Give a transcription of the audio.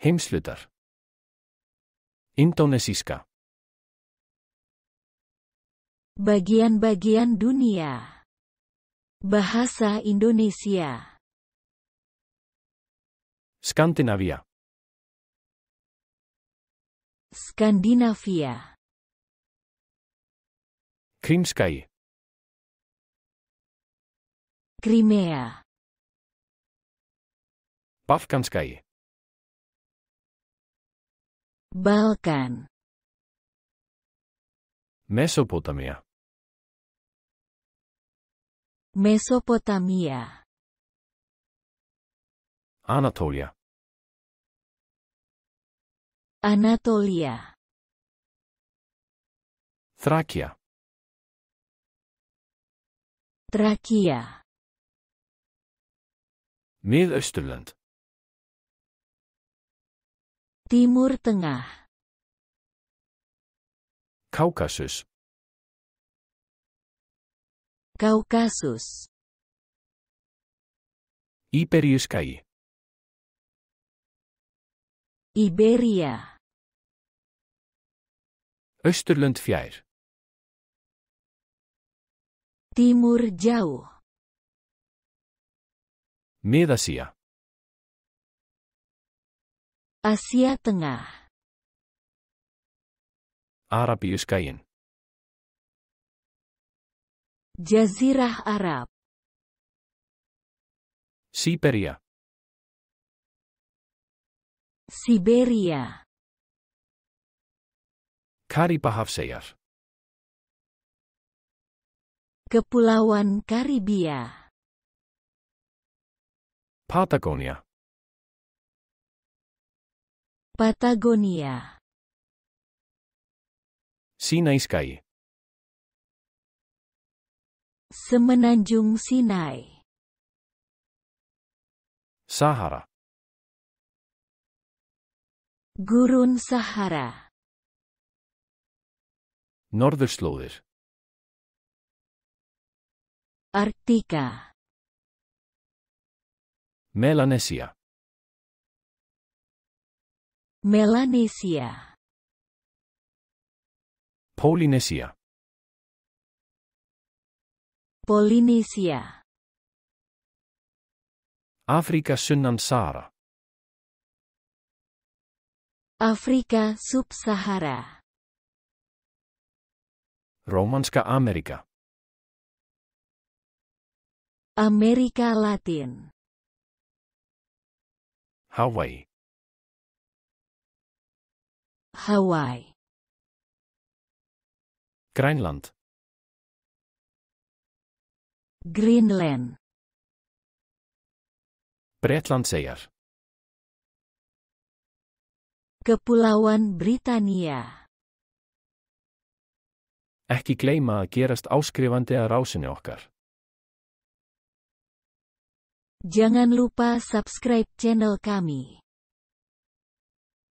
Heimslutar Indonesiska Bagian-bagian dunia Bahasa Indonesia Skandinavia Skandinavia Krimskai Crimea Balkanskai Balkan Mesopotamia Mesopotamia Anatolia Anatolia Thrakia Thrakia Mid-Österland. Timur Tengah Kaukasus Kaukasus Υπερισκαή Iberia Östurlund fjær Timur jauh Miðasía Asia Tengah Arabiuskayin Jazirah Arab Siberia Siberia Karibahavseyar Kepulauan Karibia Patagonia Patagonia. Sinai Sky. Semenanjung Sinai. Sahara. Gurun Sahara. Norðurslóðir. Arktika. Melanesia. Melanesia Polinesia, Polinesia, Afrika Sunnan Sahara Afrika Sub-Sahara Romanska Amerika Amerika Latin Hawaii Hawaii. Greenland, Greenland. Bretlandseyjar. Kepulauan Britania. Ekki gleyma að gerast áskrifandi að rásinni okkar. Jangan lupa subscribe channel kami.